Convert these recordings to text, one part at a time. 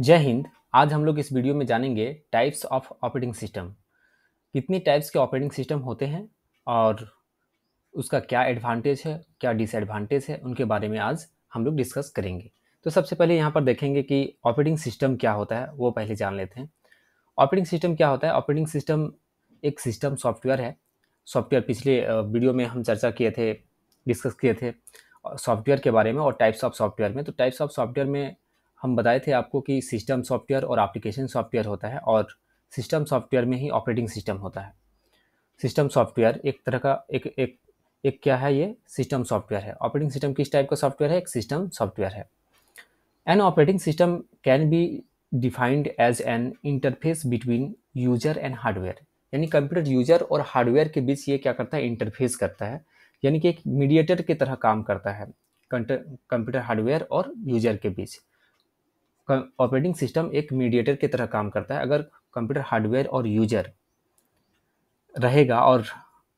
जय हिंद आज हम लोग इस वीडियो में जानेंगे टाइप्स ऑफ ऑपरेटिंग सिस्टम कितने टाइप्स के ऑपरेटिंग सिस्टम होते हैं और उसका क्या एडवांटेज है क्या डिसएडवांटेज है उनके बारे में आज हम लोग डिस्कस करेंगे तो सबसे पहले यहाँ पर देखेंगे कि ऑपरेटिंग सिस्टम क्या होता है वो पहले जान लेते हैं ऑपरेटिंग सिस्टम क्या होता है ऑपरेटिंग सिस्टम एक सिस्टम सॉफ्टवेयर है सॉफ्टवेयर पिछले वीडियो में हम चर्चा किए थे डिस्कस किए थे सॉफ्टवेयर के बारे में और टाइप्स ऑफ सॉफ्टवेयर में तो टाइप्स ऑफ सॉफ्टवेयर में हम बताए थे आपको कि सिस्टम सॉफ्टवेयर और एप्लीकेशन सॉफ्टवेयर होता है और सिस्टम सॉफ्टवेयर में ही ऑपरेटिंग सिस्टम होता है सिस्टम सॉफ्टवेयर एक तरह का एक एक एक क्या है ये सिस्टम सॉफ्टवेयर है ऑपरेटिंग सिस्टम किस टाइप का सॉफ्टवेयर है एक सिस्टम सॉफ्टवेयर है an operating system can be defined as an interface between user and hardware यानी कंप्यूटर यूजर और हार्डवेयर के बीच ये क्या करता है इंटरफेस करता है यानी कि एक मीडिएटर की तरह काम करता है कंप्यूटर हार्डवेयर और यूजर के बीच ऑपरेटिंग सिस्टम एक मीडिएटर की तरह काम करता है अगर कंप्यूटर हार्डवेयर और यूजर रहेगा और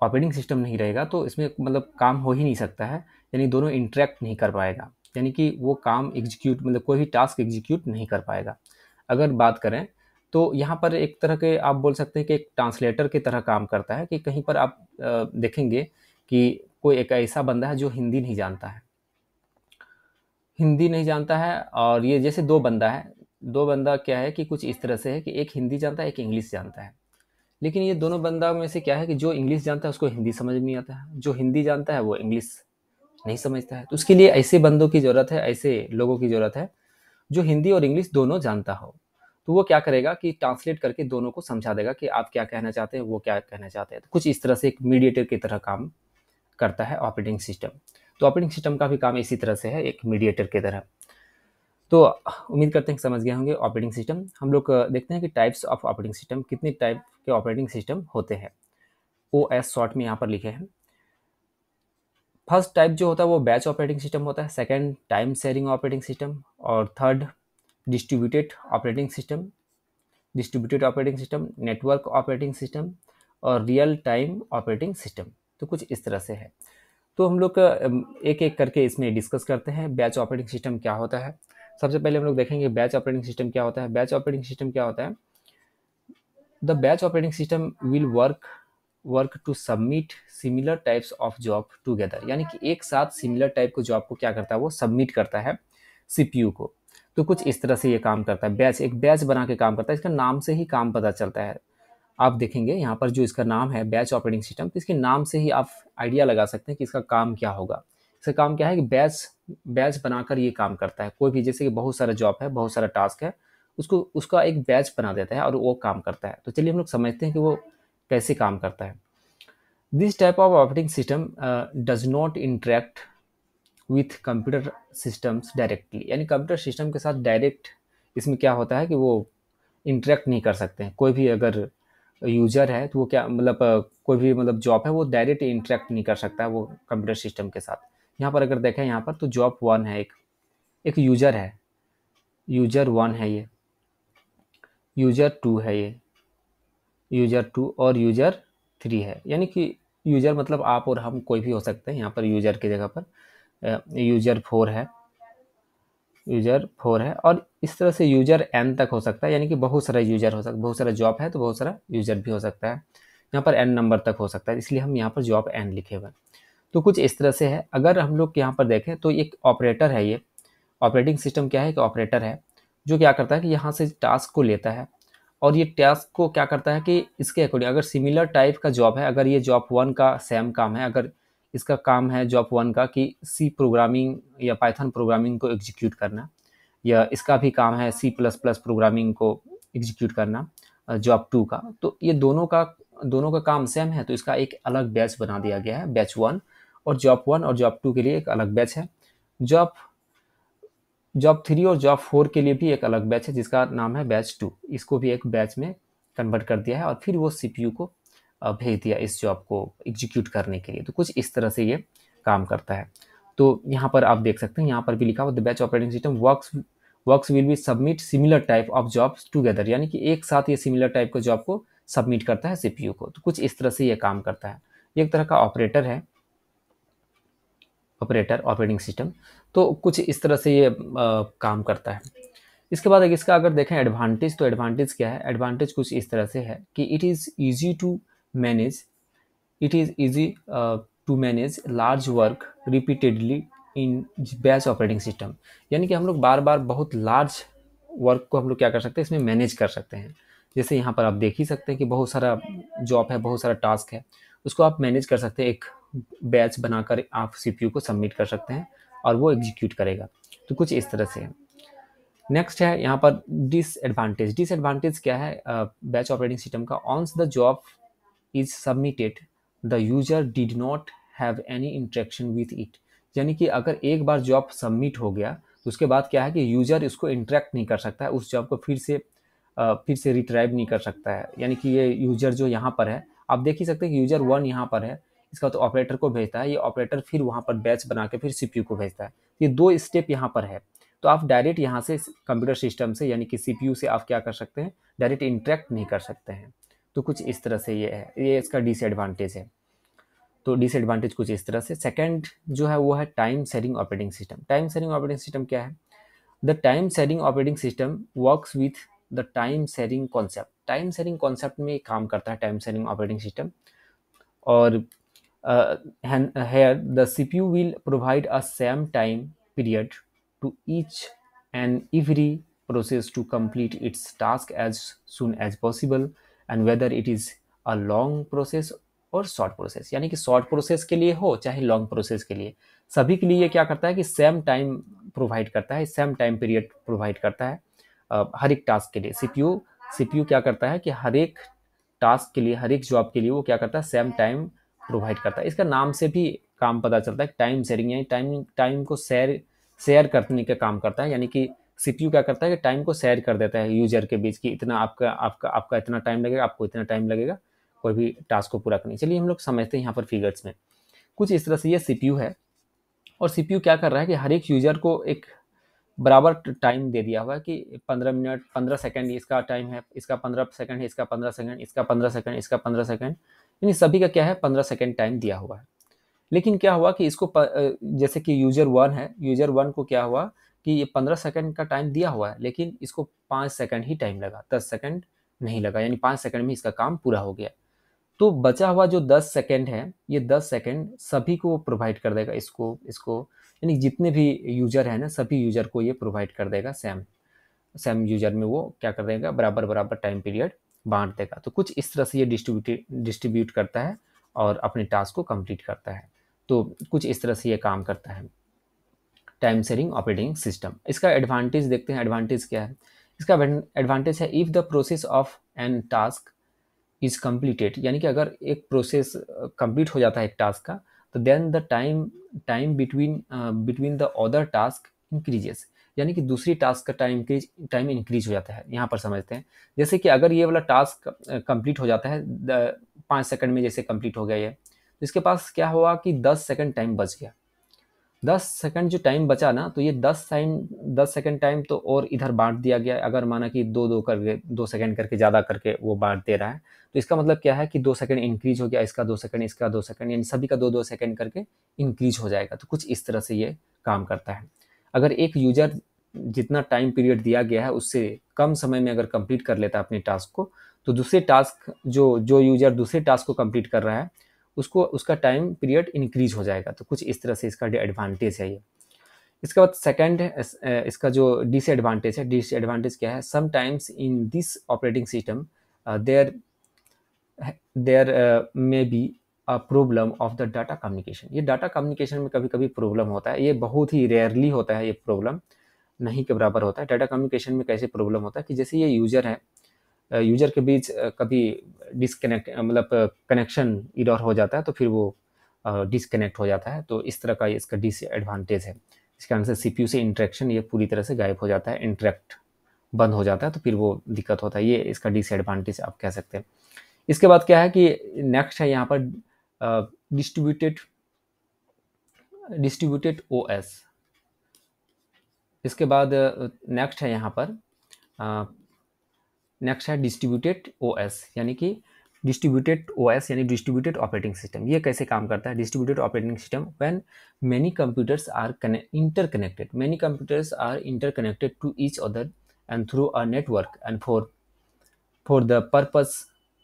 ऑपरेटिंग सिस्टम नहीं रहेगा तो इसमें मतलब काम हो ही नहीं सकता है यानी दोनों इंटरेक्ट नहीं कर पाएगा यानी कि वो काम एग्जीक्यूट मतलब कोई भी टास्क एग्जीक्यूट नहीं कर पाएगा अगर बात करें तो यहाँ पर एक तरह के आप बोल सकते हैं कि एक ट्रांसलेटर की तरह काम करता है कि कहीं पर आप देखेंगे कि कोई एक ऐसा बंदा है जो हिंदी नहीं जानता है हिंदी नहीं जानता है और ये जैसे दो बंदा है दो बंदा क्या है कि कुछ इस तरह से है कि एक हिंदी जानता है एक इंग्लिश जानता है लेकिन ये दोनों बंदा में से क्या है कि जो इंग्लिश जानता है उसको हिंदी समझ नहीं आता है जो हिंदी जानता है वो इंग्लिश नहीं समझता है तो उसके लिए ऐसे बंदों की ज़रूरत है ऐसे लोगों की ज़रूरत है जो हिंदी और इंग्लिश दोनों जानता हो तो वो क्या करेगा कि ट्रांसलेट करके दोनों को समझा देगा कि आप क्या कहना चाहते हैं वो क्या कहना चाहते हैं तो कुछ इस तरह से एक मीडिएटर की तरह काम करता है ऑपरेटिंग सिस्टम तो ऑपरेटिंग सिस्टम का भी काम इसी तरह से है एक मीडिएटर की तरह तो उम्मीद करते हैं कि समझ गए होंगे ऑपरेटिंग सिस्टम हम लोग देखते हैं कि टाइप्स ऑफ ऑपरेटिंग सिस्टम कितने टाइप के ऑपरेटिंग सिस्टम होते हैं ओ एस शॉर्ट में यहाँ पर लिखे हैं फर्स्ट टाइप जो होता है वो बैच ऑपरेटिंग सिस्टम होता है second time sharing operating system और third distributed operating system distributed operating system network operating system और रियल टाइम ऑपरेटिंग सिस्टम तो कुछ इस तरह से है तो हम लोग एक एक करके इसमें डिस्कस करते हैं बैच ऑपरेटिंग सिस्टम क्या होता है सबसे पहले हम लोग देखेंगे बैच ऑपरेटिंग सिस्टम क्या होता है बैच ऑपरेटिंग सिस्टम क्या होता है the batch operating system will work work to submit similar types of job together यानी कि एक साथ सिमिलर टाइप को जॉब को क्या करता है वो सबमिट करता है सीपीयू को तो कुछ इस तरह से ये काम करता है बैच एक बैच बना के काम करता है इसका नाम से ही काम पता चलता है आप देखेंगे यहाँ पर जो इसका नाम है बैच ऑपरेटिंग सिस्टम तो इसके नाम से ही आप आइडिया लगा सकते हैं कि इसका काम क्या होगा इसका काम क्या है कि बैच बैच बनाकर ये काम करता है कोई भी जैसे कि बहुत सारा जॉब है बहुत सारा टास्क है उसको उसका एक बैच बना देता है और वो काम करता है तो चलिए हम लोग समझते हैं कि वो कैसे काम करता है this type of operating system does not interact with computer systems directly यानी कंप्यूटर सिस्टम के साथ डायरेक्ट इसमें क्या होता है कि वो इंटरेक्ट नहीं कर सकते हैं कोई भी अगर यूजर है तो वो क्या मतलब कोई भी मतलब जॉब है वो डायरेक्ट इंटरेक्ट नहीं कर सकता है वो कंप्यूटर सिस्टम के साथ यहाँ पर अगर देखें यहाँ पर तो जॉब वन है एक एक यूजर है यूजर वन है ये यूजर टू है ये यूजर टू और यूजर थ्री है यानी कि यूजर मतलब आप और हम कोई भी हो सकते हैं यहाँ पर यूजर की जगह पर यूजर फोर है यूजर फोर है और इस तरह से यूजर एन तक हो सकता है यानी कि बहुत सारा यूजर हो सकता है बहुत सारा जॉब है तो बहुत सारा यूजर भी हो सकता है यहाँ पर एन नंबर तक हो सकता है इसलिए हम यहाँ पर जॉब एन लिखे हुए हैं तो कुछ इस तरह से है अगर हम लोग यहाँ पर देखें तो एक ऑपरेटर है ये ऑपरेटिंग सिस्टम क्या है एक ऑपरेटर है जो क्या करता है कि यहाँ से टास्क को लेता है और ये टास्क को क्या करता है कि इसके अकॉर्डिंग अगर सिमिलर टाइप का जॉब है अगर ये जॉब वन का सेम काम है अगर इसका काम है जॉब वन का कि सी प्रोग्रामिंग या पाइथन प्रोग्रामिंग को एग्जीक्यूट करना या इसका भी काम है सी प्लस प्लस प्रोग्रामिंग को एग्जीक्यूट करना जॉब टू का तो ये दोनों का दोनों का काम सेम है तो इसका एक अलग बैच बना दिया गया है बैच वन और जॉब वन और जॉब टू के लिए एक अलग बैच है जॉब जॉब थ्री और जॉब फोर के लिए भी एक अलग बैच है जिसका नाम है बैच टू इसको भी एक बैच में कन्वर्ट कर दिया है और फिर वो सी को भेज दिया इस जॉब को एग्जीक्यूट करने के लिए तो कुछ इस तरह से ये काम करता है तो यहाँ पर आप देख सकते हैं यहाँ पर भी लिखा हुआ the batch operating system works works will be submit similar type of jobs together यानी कि एक साथ ये सिमिलर टाइप का जॉब को सबमिट करता है सी को तो कुछ इस तरह से ये काम करता है एक तरह का ऑपरेटर है ऑपरेटर ऑपरेटिंग सिस्टम तो कुछ इस तरह से ये आ, काम करता है इसके बाद इसका अगर देखें एडवांटेज तो एडवांटेज क्या है एडवांटेज कुछ इस तरह से है कि it is easy to manage it is easy uh, to manage large work repeatedly in batch operating system यानी कि हम लोग बार बार बहुत लार्ज वर्क को हम लोग क्या कर सकते हैं इसमें मैनेज कर सकते हैं जैसे यहाँ पर आप देख ही सकते हैं कि बहुत सारा जॉब है बहुत सारा टास्क है उसको आप मैनेज कर सकते हैं एक बैच बनाकर आप सी को सबमिट कर सकते हैं और वो एग्जीक्यूट करेगा तो कुछ इस तरह से है नेक्स्ट है यहाँ पर डिसएडवांटेज डिसएडवांटेज क्या है बैच ऑपरेटिंग सिस्टम का on the job is submitted the user did not have any interaction with it यानी कि अगर एक बार जॉब सबमिट हो गया तो उसके बाद क्या है कि यूजर इसको इंट्रैक्ट नहीं कर सकता है उस जॉब को फिर से फिर से रिट्राइव नहीं कर सकता है यानी कि ये यूजर जो यहाँ पर है आप देख ही सकते हैं कि यूजर वन यहाँ पर है इसका तो ऑपरेटर को भेजता है ये ऑपरेटर फिर वहाँ पर बैच बना के फिर सी को भेजता है ये दो स्टेप यहाँ पर है तो आप डायरेक्ट यहाँ से कंप्यूटर सिस्टम से यानी कि सी से आप क्या कर सकते हैं डायरेक्ट इंट्रैक्ट नहीं कर सकते हैं तो कुछ इस तरह से ये है ये इसका डिसएडवांटेज है तो डिसएडवांटेज कुछ इस तरह से सेकंड जो है वो है time sharing operating system time sharing operating system क्या है the time sharing operating system works with the time sharing concept time sharing concept में काम करता है टाइम सेरिंग ऑपरेटिंग सिस्टम और here the C P U will provide a same time period to each and every process to complete its task as soon as possible and whether it is a long process और short process यानी कि short process के लिए हो चाहे long process के लिए सभी के लिए क्या करता है कि सेम टाइम प्रोवाइड करता है सेम टाइम पीरियड प्रोवाइड करता है uh, हर एक टास्क के लिए सीपीयू सीपीयू क्या करता है कि हर एक टास्क के लिए हर एक जॉब के लिए वो क्या करता है सेम टाइम प्रोवाइड करता है इसका नाम से भी काम पता चलता है टाइम शेयरिंग यानी टाइम टाइम को शेयर शेयर करने का काम करता है यानी कि सीपीयू क्या करता है कि टाइम को शेयर कर देता है यूजर के बीच कि इतना आपका आपका आपका इतना टाइम लगेगा आपको इतना टाइम लगेगा कोई भी टास्क को पूरा करने चलिए हम लोग समझते हैं यहाँ पर फिगर्स में कुछ इस तरह से ये सी है और सी क्या कर रहा है कि हर एक यूजर को एक बराबर टाइम दे दिया हुआ है कि पंद्रह मिनट पंद्रह सेकेंड इसका टाइम है इसका पंद्रह सेकेंड है इसका पंद्रह सेकेंड इसका पंद्रह सेकेंड इसका पंद्रह सेकेंड यानी सभी का क्या है पंद्रह सेकेंड टाइम दिया हुआ है लेकिन क्या हुआ कि इसको जैसे कि यूजर वन है यूजर वन को क्या हुआ कि ये पंद्रह सेकंड का टाइम दिया हुआ है लेकिन इसको पाँच सेकंड ही टाइम लगा दस सेकंड नहीं लगा यानी पाँच सेकंड में इसका काम पूरा हो गया तो बचा हुआ जो दस सेकेंड है ये दस सेकेंड सभी को प्रोवाइड कर देगा इसको इसको यानी जितने भी यूजर हैं ना सभी यूजर को ये प्रोवाइड कर देगा सेम सेम यूजर में वो क्या कर देगा बराबर बराबर टाइम पीरियड बांट देगा तो कुछ इस तरह से ये डिस्ट्रीब्यूट डिस्ट्रीब्यूट करता है और अपने टास्क को कंप्लीट करता है तो कुछ इस तरह से ये काम करता है टाइम सेरिंग ऑपरेटिंग सिस्टम इसका एडवांटेज देखते हैं एडवांटेज क्या है इसका एडवांटेज है if the process of an task is completed यानी कि अगर एक प्रोसेस कंप्लीट हो जाता है एक टास्क का तो then the time time between between the other task increases यानी कि दूसरी टास्क का टाइम इंक्रीज टाइम इंक्रीज हो जाता है यहाँ पर समझते हैं जैसे कि अगर ये वाला टास्क कंप्लीट हो जाता है पाँच सेकंड में जैसे कंप्लीट हो गया ये तो इसके पास क्या हुआ कि दस सेकंड टाइम बच गया दस सेकंड जो टाइम बचा ना तो ये दस टाइम दस सेकंड टाइम तो और इधर बांट दिया गया अगर माना कि दो दो करके दो सेकंड करके ज़्यादा करके वो बांट दे रहा है तो इसका मतलब क्या है कि दो सेकंड इंक्रीज हो गया इसका दो सेकंड इसका दो सेकंड यानी सभी का दो दो सेकंड करके इंक्रीज हो जाएगा तो कुछ इस तरह से ये काम करता है अगर एक यूजर जितना टाइम पीरियड दिया गया है उससे कम समय में अगर कंप्लीट कर लेता है अपने टास्क को तो दूसरे टास्क जो जो यूजर दूसरे टास्क को कंप्लीट कर रहा है उसको उसका टाइम पीरियड इंक्रीज हो जाएगा तो कुछ इस तरह से इसका एडवांटेज है ये इसके बाद सेकेंड है इसका जो डिसएडवांटेज है डिसएडवांटेज क्या है sometimes in this operating system there there may be problem of the data communication ये डाटा कम्युनिकेशन में कभी कभी प्रॉब्लम होता है ये बहुत ही रेयरली होता है ये प्रॉब्लम नहीं के बराबर होता है डाटा कम्युनिकेशन में कैसे प्रॉब्लम होता है कि जैसे ये यूज़र है यूजर के बीच कभी डिसकनेक्ट मतलब कनेक्शन इडर हो जाता है तो फिर वो डिसकनेक्ट हो जाता है तो इस तरह का इसका डिसएडवांटेज है इस कारण से सीपीयू से इंट्रैक्शन ये पूरी तरह से गायब हो जाता है इंट्रैक्ट बंद हो जाता है तो फिर वो दिक्कत होता है ये इसका डिसएडवांटेज आप कह सकते हैं इसके बाद क्या है कि नेक्स्ट है यहाँ पर डिस्ट्रीब्यूटेड डिस्ट्रीब्यूटेड ओ इसके बाद नेक्स्ट है यहाँ पर नेक्स्ट है डिस्ट्रीब्यूटेड ओ यानी कि डिस्ट्रीब्यूटेड ओ यानी डिस्ट्रीब्यूटेड ऑपरेटिंग सिस्टम ये कैसे काम करता है distributed operating system when many computers are interconnected many computers are interconnected to each other and through a network and for for the purpose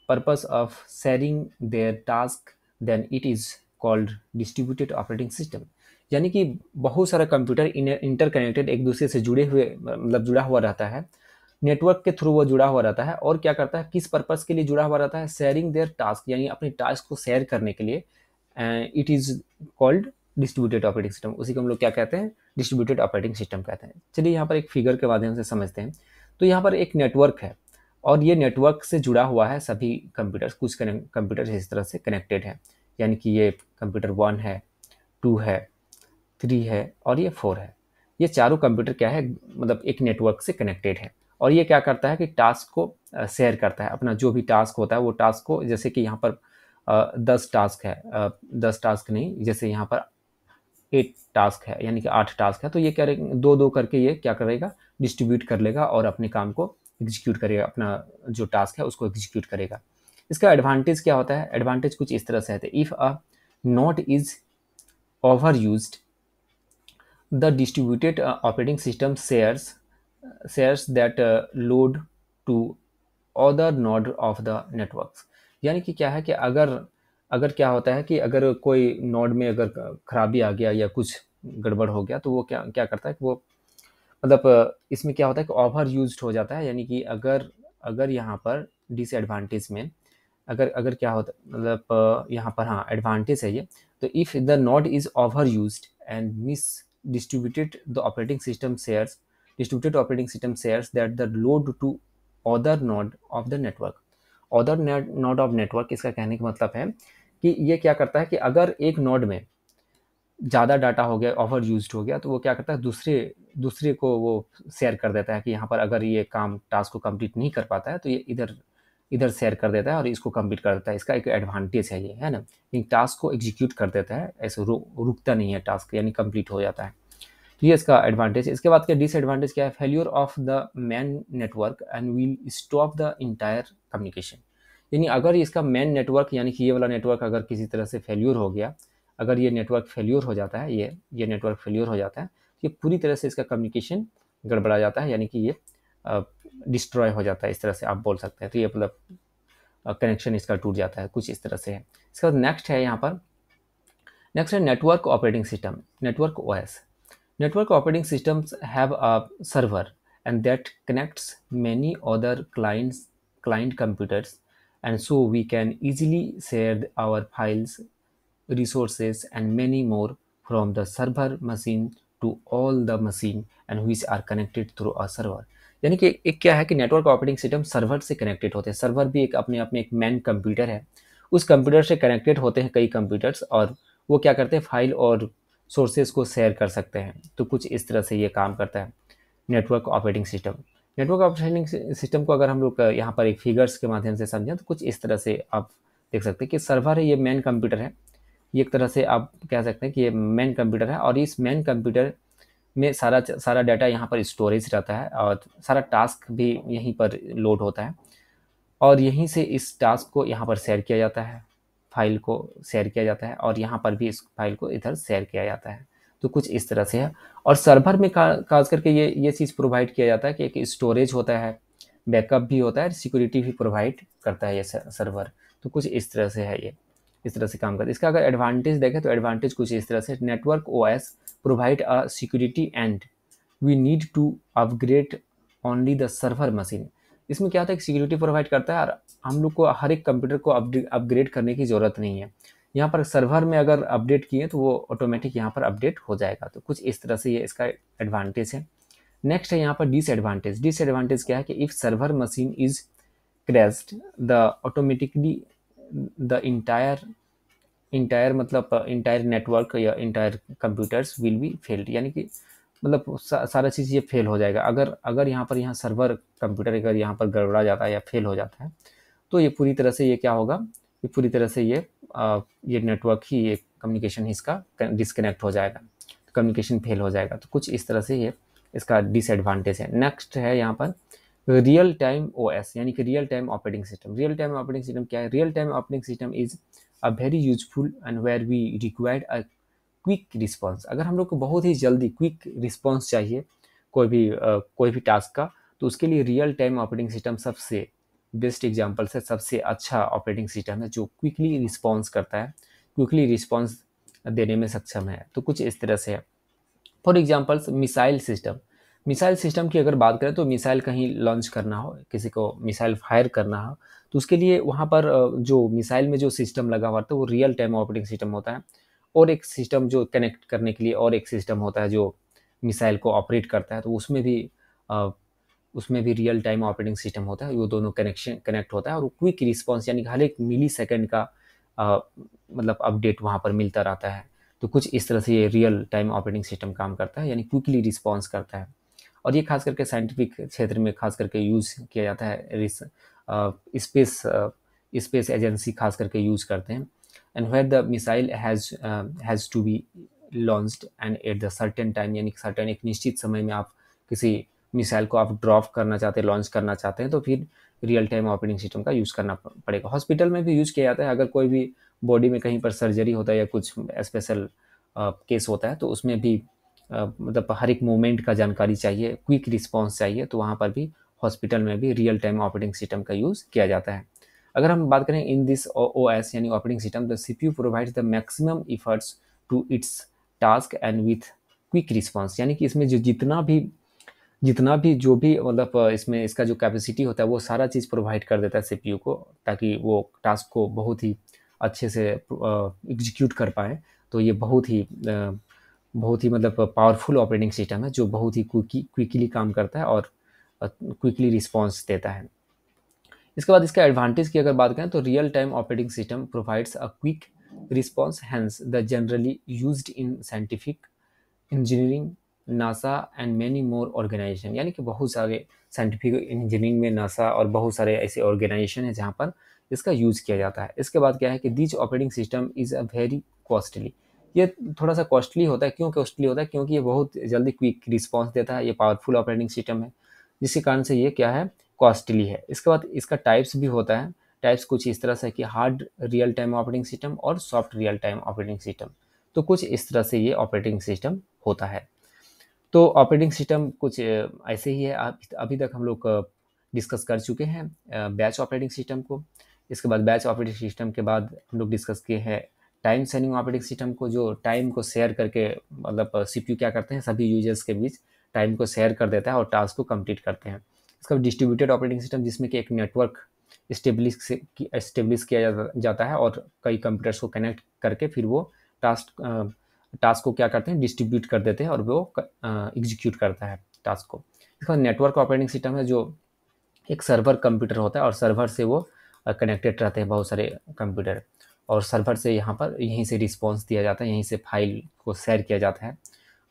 purpose of sharing their task then it is called distributed operating system यानी कि बहुत सारा computer inter connected एक दूसरे से जुड़े हुए मतलब जुड़ा हुआ रहता है नेटवर्क के थ्रू वो जुड़ा हुआ रहता है और क्या करता है किस पर्पज़ के लिए जुड़ा हुआ रहता है शेयरिंग देयर टास्क यानी अपने टास्क को शेयर करने के लिए it is called distributed operating system उसी को हम लोग क्या कहते हैं डिस्ट्रीब्यूटेड ऑपरेटिंग सिस्टम कहते हैं चलिए यहाँ पर एक फिगर के माध्यम से समझते हैं तो यहाँ पर एक नेटवर्क है और ये नेटवर्क से जुड़ा हुआ है सभी कंप्यूटर्स कुछ कंप्यूटर्स इस तरह से कनेक्टेड हैं यानी कि ये कंप्यूटर वन है टू है थ्री है और ये फोर है ये चारों कंप्यूटर क्या है मतलब एक नेटवर्क से कनेक्टेड है और ये क्या करता है कि टास्क को शेयर करता है अपना जो भी टास्क होता है वो टास्क को जैसे कि यहाँ पर दस टास्क है दस टास्क नहीं जैसे यहाँ पर एट टास्क है यानी कि आठ टास्क है तो ये क्या दो दो करके ये क्या करेगा डिस्ट्रीब्यूट कर लेगा और अपने काम को एग्जीक्यूट करेगा अपना जो टास्क है उसको एग्जीक्यूट करेगा इसका एडवांटेज क्या होता है एडवांटेज कुछ इस तरह से है if a node is over use the distributed operating system shares shares that load to other node of the network यानी कि क्या है कि अगर अगर क्या होता है कि अगर कोई नोड में अगर खराबी आ गया या कुछ गड़बड़ हो गया तो वो क्या क्या करता है कि वो मतलब इसमें क्या होता है कि ओवर यूज हो जाता है यानी कि अगर अगर यहाँ पर डिसएडवांटेज में अगर अगर क्या होता मतलब यहाँ पर हाँ एडवांटेज है ये तो if the node is over use and miss distributed the operating system shares distributed operating system shares that the load to other node of the network other node of network इसका कहने का मतलब है कि ये क्या करता है कि अगर एक नोड में ज़्यादा डाटा हो गया ओवर यूज हो गया तो वो क्या करता है दूसरे दूसरे को वो शेयर कर देता है कि यहाँ पर अगर ये काम टास्क को कंप्लीट नहीं कर पाता है तो ये इधर इधर शेयर कर देता है और इसको कंप्लीट कर देता है इसका एक एडवांटेज है ये है ना लेकिन टास्क को एग्जीक्यूट कर देता है ऐसे रु, रुकता नहीं है टास्क यानी कंप्लीट हो जाता है तो ये इसका एडवांटेज इसके बाद क्या डिसएडवांटेज क्या है failure of the main network and will stop the entire communication यानी अगर इसका मैन नेटवर्क यानी कि ये वाला नेटवर्क अगर किसी तरह से फेल्यूर हो गया अगर ये नेटवर्क फेल्यूर हो जाता है ये ये नेटवर्क फेल्यूर हो जाता है तो ये पूरी तरह से इसका कम्युनिकेशन गड़बड़ा जाता है यानी कि ये डिस्ट्रॉय हो जाता है इस तरह से आप बोल सकते हैं तो ये मतलब कनेक्शन इसका टूट जाता है कुछ इस तरह से है इसके बाद नेक्स्ट है यहाँ पर नेक्स्ट है network operating system network OS Network operating systems have a server and that connects many other clients client computers and so we can easily share our files resources and many more from the server machine to all the machine and which are connected through a server यानी कि एक क्या है कि network operating system server से connected होते हैं server भी एक अपने आप में एक मैन कंप्यूटर है उस कंप्यूटर से कनेक्टेड होते हैं कई कंप्यूटर्स और वो क्या करते हैं फाइल और सोर्सेज को शेयर कर सकते हैं तो कुछ इस तरह से ये काम करता है network operating system network operating system को अगर हम लोग यहाँ पर एक फिगर्स के माध्यम से समझें तो कुछ इस तरह से आप देख सकते हैं कि सर्वर है ये मेन कंप्यूटर है ये एक तरह से आप कह सकते हैं कि ये मेन कंप्यूटर है और इस मेन कंप्यूटर में सारा सारा डाटा यहाँ पर स्टोरेज रहता है और सारा टास्क भी यहीं पर लोड होता है और यहीं से इस टास्क को यहाँ पर शेयर किया जाता है फाइल को शेयर किया जाता है और यहाँ पर भी इस फाइल को इधर शेयर किया जाता है तो कुछ इस तरह से है और सर्वर में खास करके ये ये चीज़ प्रोवाइड किया जाता है कि एक स्टोरेज होता है बैकअप भी होता है सिक्योरिटी भी प्रोवाइड करता है ये सर्वर तो कुछ इस तरह से है ये इस तरह से काम करता है इसका अगर एडवांटेज देखें तो एडवांटेज कुछ इस तरह से network O S provide a security and we need to upgrade only the server machine इसमें क्या होता है सिक्योरिटी प्रोवाइड करता है और हम लोग को हर एक कंप्यूटर को अपग्रेड करने की ज़रूरत नहीं है यहाँ पर सर्वर में अगर अपडेट किए तो वो ऑटोमेटिक यहाँ पर अपडेट हो जाएगा तो कुछ इस तरह से ये इसका एडवांटेज है नेक्स्ट है यहाँ पर डिसएडवांटेज डिसएडवांटेज क्या है कि if server machine is crashed the automatically the entire entire मतलब इंटायर नेटवर्क या entire computers will be failed यानी कि मतलब सा, सारा चीज़ ये फेल हो जाएगा अगर अगर यहाँ पर यहाँ सर्वर कंप्यूटर अगर यहाँ पर गड़बड़ा जाता है या फेल हो जाता है तो ये पूरी तरह से ये क्या होगा ये पूरी तरह से ये आ, ये नेटवर्क ही ये कम्युनिकेशन ही इसका डिसकनेक्ट हो जाएगा कम्युनिकेशन तो फेल हो जाएगा तो कुछ इस तरह से ये इसका डिसएडवांटेज है नेक्स्ट है यहाँ पर रियल टाइम ओ एस यानी कि real time operating system real time operating system क्या है real time operating system is a very useful and where we required a quick response अगर हम लोग को बहुत ही जल्दी क्विक रिस्पॉन्स चाहिए कोई भी आ, कोई भी टास्क का तो उसके लिए रियल टाइम ऑपरेटिंग सिस्टम सबसे बेस्ट एग्जाम्पल से सबसे अच्छा ऑपरेटिंग सिस्टम है जो क्विकली रिस्पॉन्स करता है क्विकली रिस्पॉन्स देने में सक्षम है तो कुछ इस तरह से है for examples missile system missile system की अगर बात करें तो मिसाइल कहीं लॉन्च करना हो किसी को मिसाइल फायर करना हो तो उसके लिए वहाँ पर जो मिसाइल में जो सिस्टम लगा हुआ था वो रियल टाइम ऑपरेटिंग सिस्टम होता है और एक सिस्टम जो कनेक्ट करने के लिए और एक सिस्टम होता है जो मिसाइल को ऑपरेट करता है तो उसमें भी आ, उसमें भी रियल टाइम ऑपरेटिंग सिस्टम होता है वो दोनों कनेक्शन कनेक्ट होता है और क्विक रिस्पॉन्स यानी हर एक मिली सेकेंड का आ, मतलब अपडेट वहाँ पर मिलता रहता है तो कुछ इस तरह से ये रियल टाइम ऑपरेटिंग सिस्टम काम करता है यानी क्विकली रिस्पॉन्स करता है और ये खास करके साइंटिफिक क्षेत्र में खास करके यूज़ किया जाता है स्पेस स्पेस एजेंसी खास करके यूज़ करते हैं and where the missile has uh, has to be launched and at the certain time यानी सर्टेन एक निश्चित समय में आप किसी मिसाइल को आप ड्रॉप करना चाहते हैं लॉन्च करना चाहते हैं तो फिर रियल टाइम ऑपरेटिंग सिस्टम का यूज़ करना पड़ेगा हॉस्पिटल में भी यूज़ किया जाता है अगर कोई भी बॉडी में कहीं पर सर्जरी होता है या कुछ स्पेशल केस होता है तो उसमें भी मतलब हर एक मोमेंट का जानकारी चाहिए क्विक रिस्पॉन्स चाहिए तो वहाँ पर भी हॉस्पिटल में भी रियल टाइम ऑपरेटिंग सिस्टम का यूज़ किया जाता है अगर हम बात करें इन दिस ओ एस यानी operating system the C P U provide the maximum efforts to its task and with quick response यानी कि इसमें जो जितना भी जितना भी जो भी मतलब इसमें इसका जो कैपेसिटी होता है वो सारा चीज़ प्रोवाइड कर देता है सी पी यू को ताकि वो टास्क को बहुत ही अच्छे से एग्जीक्यूट कर पाए तो ये बहुत ही बहुत ही मतलब पावरफुल ऑपरेटिंग सिस्टम है जो बहुत ही क्विकली काम करता है और क्विकली रिस्पॉन्स देता है इसके बाद इसका एडवांटेज की अगर बात करें तो real time operating system provides a quick response hence the generally use in scientific engineering NASA and many more organization यानी कि बहुत सारे साइंटिफिक इंजीनियरिंग में नासा और बहुत सारे ऐसे ऑर्गेनाइजेशन हैं जहाँ पर इसका यूज़ किया जाता है इसके बाद क्या है कि these operating system is a very costly ये थोड़ा सा कॉस्टली होता है क्यों कॉस्टली होता है क्योंकि ये बहुत जल्दी क्विक रिस्पॉन्स देता है ये पावरफुल ऑपरेटिंग सिस्टम है जिसके कारण से ये क्या है कॉस्टली है इसके बाद इसका टाइप्स भी होता है टाइप्स कुछ इस तरह से कि hard real time operating system और soft real time operating system तो कुछ इस तरह से ये ऑपरेटिंग सिस्टम होता है तो ऑपरेटिंग सिस्टम कुछ ऐसे ही है अभी तक हम लोग डिस्कस कर चुके हैं बैच ऑपरेटिंग सिस्टम को इसके बाद बैच ऑपरेटिंग सिस्टम के बाद हम लोग डिस्कस किए हैं टाइम शेयरिंग ऑपरेटिंग सिस्टम को जो टाइम को शेयर करके मतलब सीपीयू क्या करते हैं सभी यूजर्स के बीच टाइम को शेयर कर देता है और टास्क को कंप्लीट करते हैं इसका डिस्ट्रीब्यूटेड ऑपरेटिंग सिस्टम जिसमें कि एक नेटवर्क इस्टेब्लिश इस्टेब्लिश किया जाता है और कई कंप्यूटर्स को कनेक्ट करके फिर वो टास्क टास्क को क्या करते हैं डिस्ट्रीब्यूट कर देते हैं और वो एग्जीक्यूट करता है टास्क को इसका नेटवर्क ऑपरेटिंग सिस्टम है जो एक सर्वर कंप्यूटर होता है और सर्वर से वो कनेक्टेड रहते हैं बहुत सारे कंप्यूटर और सर्वर से यहाँ पर यहीं से रिस्पॉन्स दिया जाता है यहीं से फाइल को शेयर किया जाता है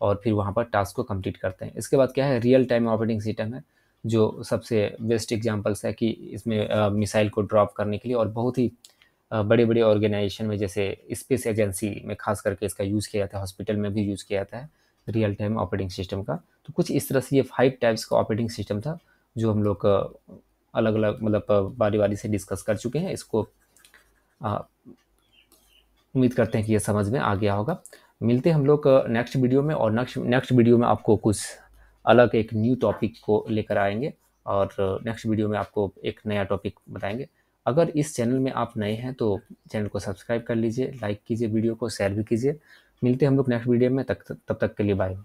और फिर वहाँ पर टास्क को कंप्लीट करते हैं इसके बाद क्या है रियल टाइम ऑपरेटिंग सिस्टम है जो सबसे बेस्ट एग्जाम्पल्स है कि इसमें मिसाइल को ड्रॉप करने के लिए और बहुत ही बड़े बड़े ऑर्गेनाइजेशन में जैसे स्पेस एजेंसी में खास करके इसका यूज़ किया जाता है हॉस्पिटल में भी यूज़ किया जाता है रियल टाइम ऑपरेटिंग सिस्टम का तो कुछ इस तरह से ये फाइव टाइप्स का ऑपरेटिंग सिस्टम था जो हम लोग अलग अलग मतलब बारी बारी से डिस्कस कर चुके हैं इसको उम्मीद करते हैं कि यह समझ में आ गया होगा मिलते हम लोग नेक्स्ट वीडियो में और नेक्स्ट नेक्स्ट वीडियो में आपको कुछ अलग एक न्यू टॉपिक को लेकर आएंगे और नेक्स्ट वीडियो में आपको एक नया टॉपिक बताएंगे अगर इस चैनल में आप नए हैं तो चैनल को सब्सक्राइब कर लीजिए लाइक कीजिए वीडियो को शेयर भी कीजिए मिलते हम लोग नेक्स्ट वीडियो में तक तब तक के लिए बाय